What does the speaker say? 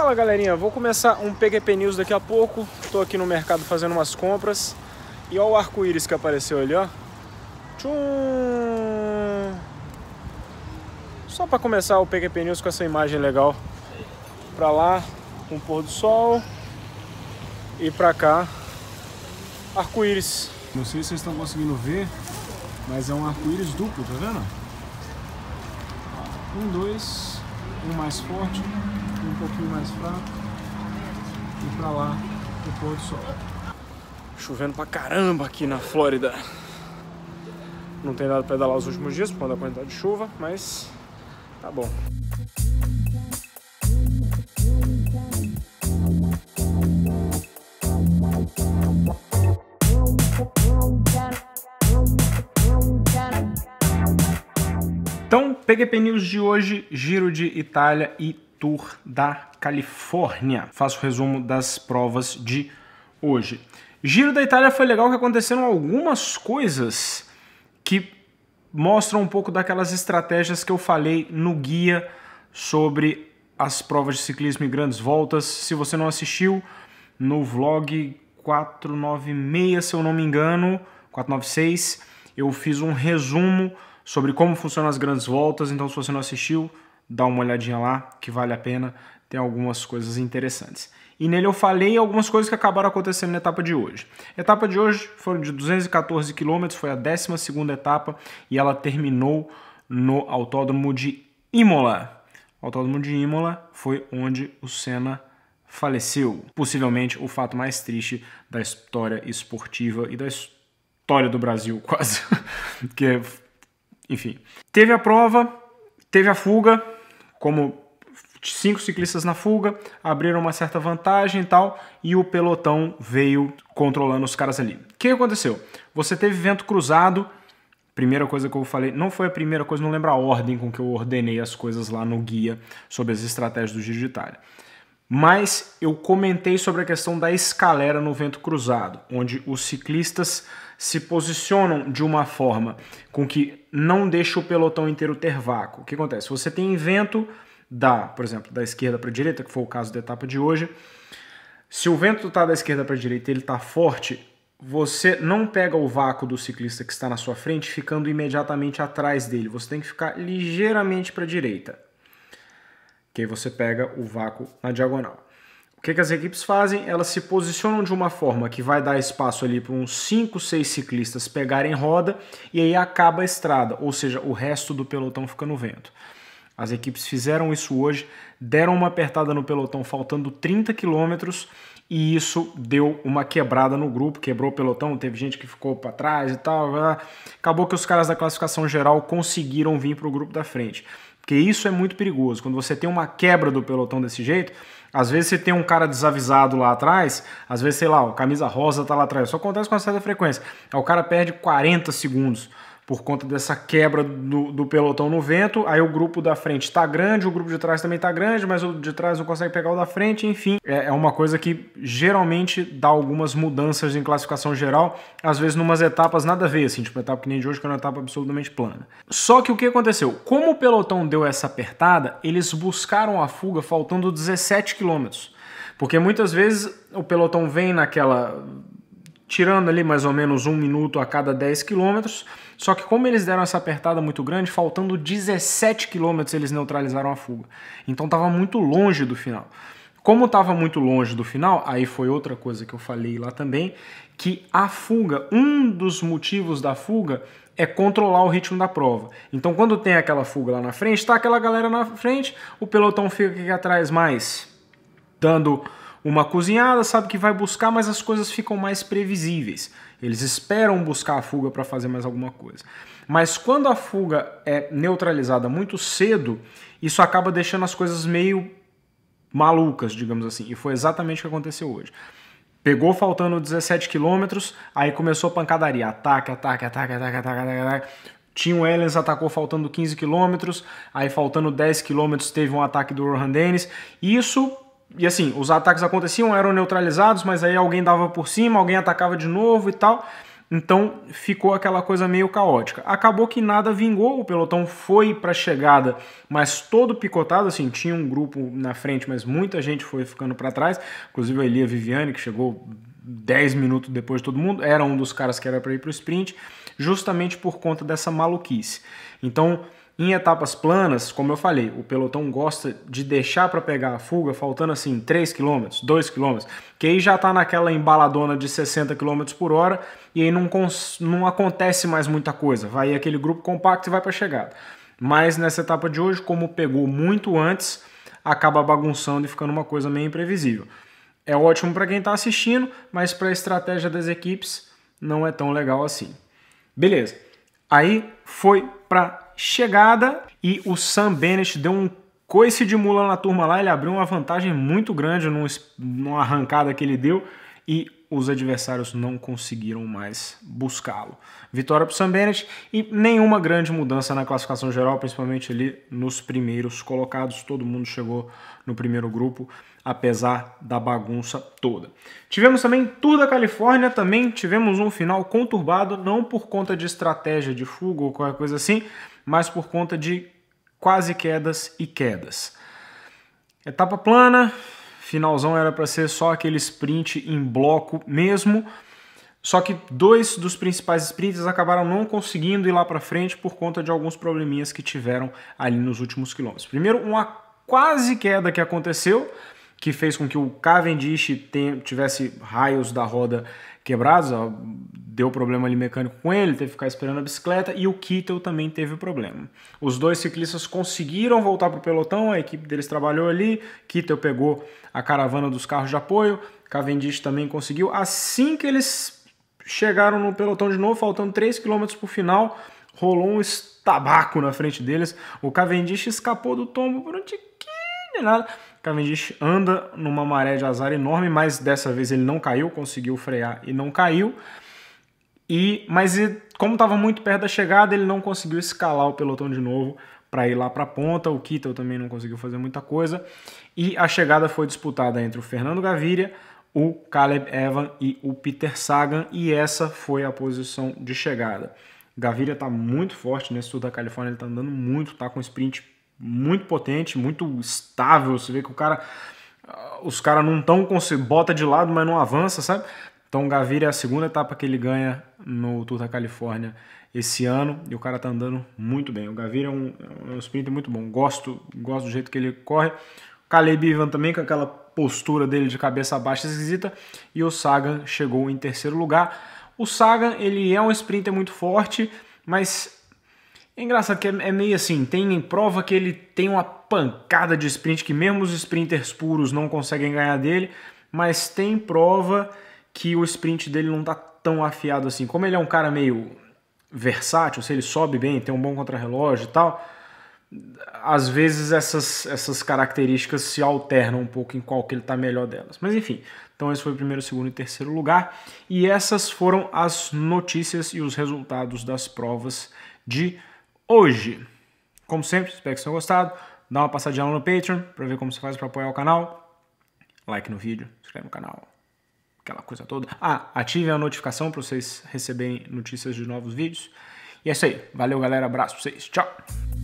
Fala galerinha, vou começar um PQP News daqui a pouco. Tô aqui no mercado fazendo umas compras. E olha o arco-íris que apareceu ali, ó. Tchum! Só para começar o PQP News com essa imagem legal. Para lá, um pôr do sol. E para cá, arco-íris. Não sei se vocês estão conseguindo ver, mas é um arco-íris duplo, tá vendo? Um, dois, um mais forte, um pouquinho mais fraco e para lá o pôr do sol. Chovendo pra caramba aqui na Flórida. Não tem dado pra pedalar os últimos dias por conta da quantidade de chuva, mas tá bom. Então, PGP News de hoje, giro de Itália e Tour da Califórnia. Faço o resumo das provas de hoje. Giro da Itália foi legal que aconteceram algumas coisas que mostram um pouco daquelas estratégias que eu falei no guia sobre as provas de ciclismo e grandes voltas. Se você não assistiu, no vlog 496, se eu não me engano, 496, eu fiz um resumo sobre como funcionam as grandes voltas, então se você não assistiu, dá uma olhadinha lá, que vale a pena, tem algumas coisas interessantes. E nele eu falei algumas coisas que acabaram acontecendo na etapa de hoje. A etapa de hoje foram de 214 km, foi a 12 etapa e ela terminou no Autódromo de Imola. O Autódromo de Imola foi onde o Senna faleceu. Possivelmente o fato mais triste da história esportiva e da história do Brasil, quase. que Enfim. Teve a prova, teve a fuga, como cinco ciclistas na fuga, abriram uma certa vantagem e tal, e o pelotão veio controlando os caras ali. O que aconteceu? Você teve vento cruzado, primeira coisa que eu falei, não foi a primeira coisa, não lembro a ordem com que eu ordenei as coisas lá no guia sobre as estratégias do Giro de Itália mas eu comentei sobre a questão da escalera no vento cruzado, onde os ciclistas se posicionam de uma forma com que não deixa o pelotão inteiro ter vácuo. O que acontece? Você tem vento da, por exemplo, da esquerda para a direita, que foi o caso da etapa de hoje. Se o vento está da esquerda para a direita, ele está forte, você não pega o vácuo do ciclista que está na sua frente ficando imediatamente atrás dele. Você tem que ficar ligeiramente para a direita que aí você pega o vácuo na diagonal. O que, que as equipes fazem? Elas se posicionam de uma forma que vai dar espaço ali para uns 5, 6 ciclistas pegarem roda e aí acaba a estrada, ou seja, o resto do pelotão fica no vento. As equipes fizeram isso hoje, deram uma apertada no pelotão faltando 30 quilômetros e isso deu uma quebrada no grupo, quebrou o pelotão, teve gente que ficou para trás e tal. Acabou que os caras da classificação geral conseguiram vir para o grupo da frente. Porque isso é muito perigoso. Quando você tem uma quebra do pelotão desse jeito, às vezes você tem um cara desavisado lá atrás, às vezes, sei lá, a camisa rosa tá lá atrás. Isso acontece com uma certa frequência. Aí o cara perde 40 segundos por conta dessa quebra do, do, pelotão no vento. Aí o grupo da frente está grande, o grupo de trás também está grande, mas o de trás não consegue pegar o da frente, enfim. É, é, uma coisa que geralmente dá algumas mudanças em classificação geral, às vezes numas etapas nada a ver, assim, tipo uma etapa que nem de hoje, que é uma etapa absolutamente plana. Só que o que aconteceu? Como o pelotão deu essa apertada, eles buscaram a fuga faltando 17 quilômetros. Porque muitas vezes o pelotão vem naquela tirando ali mais ou menos um minuto a cada 10 quilômetros. Só que como eles deram essa apertada muito grande, faltando 17 quilômetros eles neutralizaram a fuga. Então estava muito longe do final. Como estava muito longe do final, aí foi outra coisa que eu falei lá também, que a fuga, um dos motivos da fuga é controlar o ritmo da prova. Então quando tem aquela fuga lá na frente, está aquela galera na frente, o pelotão fica aqui atrás mais, dando uma cozinhada, sabe que vai buscar, mas as coisas ficam mais previsíveis. Eles esperam buscar a fuga para fazer mais alguma coisa. Mas quando a fuga é neutralizada muito cedo, isso acaba deixando as coisas meio malucas, digamos assim. E foi exatamente o que aconteceu hoje. Pegou faltando 17 quilômetros, aí começou a pancadaria. Ataque, ataque, ataque, ataque, ataque, ataque, ataque. Tim Ellen's atacou faltando 15 quilômetros, aí faltando 10 quilômetros teve um ataque do Rohan Dennis. Isso e assim, os ataques aconteciam, eram neutralizados, mas aí alguém dava por cima, alguém atacava de novo e tal. Então ficou aquela coisa meio caótica. Acabou que nada vingou, o pelotão foi para a chegada, mas todo picotado, assim, tinha um grupo na frente, mas muita gente foi ficando para trás, inclusive a Elia Viviane, que chegou 10 minutos depois de todo mundo, era um dos caras que era para ir para o sprint, justamente por conta dessa maluquice. Então em etapas planas, como eu falei, o pelotão gosta de deixar para pegar a fuga faltando assim 3 km, 2 km, que aí já está naquela embaladona de 60 km por hora e aí não, não acontece mais muita coisa. Vai aquele grupo compacto e vai para a chegada. Mas nessa etapa de hoje, como pegou muito antes, acaba bagunçando e ficando uma coisa meio imprevisível. É ótimo para quem está assistindo, mas para a estratégia das equipes não é tão legal assim. Beleza. Aí foi para chegada e o Sam Bennett deu um coice de mula na turma lá, ele abriu uma vantagem muito grande numa arrancada que ele deu e os adversários não conseguiram mais buscá-lo. Vitória para o Sam Bennett e nenhuma grande mudança na classificação geral, principalmente ali nos primeiros colocados. Todo mundo chegou no primeiro grupo apesar da bagunça toda. Tivemos também Tour da Califórnia, também tivemos um final conturbado, não por conta de estratégia de fuga ou qualquer coisa assim, mas por conta de quase quedas e quedas. Etapa plana, finalzão era para ser só aquele sprint em bloco mesmo. Só que dois dos principais sprints acabaram não conseguindo ir lá para frente por conta de alguns probleminhas que tiveram ali nos últimos quilômetros. Primeiro, uma quase queda que aconteceu, que fez com que o Cavendish tivesse raios da roda quebrados, ó, deu problema ali mecânico com ele, teve que ficar esperando a bicicleta, e o Kittel também teve problema. Os dois ciclistas conseguiram voltar para o pelotão, a equipe deles trabalhou ali, Kittel pegou a caravana dos carros de apoio, Cavendish também conseguiu. Assim que eles chegaram no pelotão de novo, faltando 3 km para o final, rolou um estabaco na frente deles, o Cavendish escapou do tombo por um tem nada. Cavendish anda numa maré de azar enorme, mas dessa vez ele não caiu, conseguiu frear e não caiu. E mas como estava muito perto da chegada, ele não conseguiu escalar o pelotão de novo para ir lá para a ponta. O Kittel também não conseguiu fazer muita coisa. E a chegada foi disputada entre o Fernando Gaviria, o Caleb Evan e o Peter Sagan, e essa foi a posição de chegada. Gaviria está muito forte nesse né? sul da Califórnia, ele está andando muito, está com sprint muito potente, muito estável. Você vê que o cara. Ah, os caras não estão conseguindo. Bota de lado, mas não avança, sabe? Então o Gaviria é a segunda etapa que ele ganha no Tour da Califórnia esse ano e o cara tá andando muito bem. O Gaviria é um, é um sprinter muito bom. Gosto, gosto do jeito que ele corre. Caleb Ivan também com aquela postura dele de cabeça baixa esquisita e o Sagan chegou em terceiro lugar. O Sagan, ele é um sprinter muito forte, mas é engraçado que é, é meio assim, tem em prova que ele tem uma pancada de sprint que mesmo os sprinters puros não conseguem ganhar dele, mas tem prova que o sprint dele não tá tão afiado assim. Como ele é um cara meio versátil, se ele sobe bem, tem um bom contrarrelógio e tal, às vezes essas, essas características se alternam um pouco em qual que ele está melhor delas. Mas enfim, então esse foi o primeiro, segundo e terceiro lugar. E essas foram as notícias e os resultados das provas de hoje. Como sempre, espero que vocês tenham gostado. Dá uma passadinha lá no Patreon para ver como você faz para apoiar o canal. Like no vídeo, inscreve no canal, aquela coisa toda. Ah, ative a notificação para vocês receberem notícias de novos vídeos. E é isso aí. Valeu, galera. Abraço pra vocês. Tchau.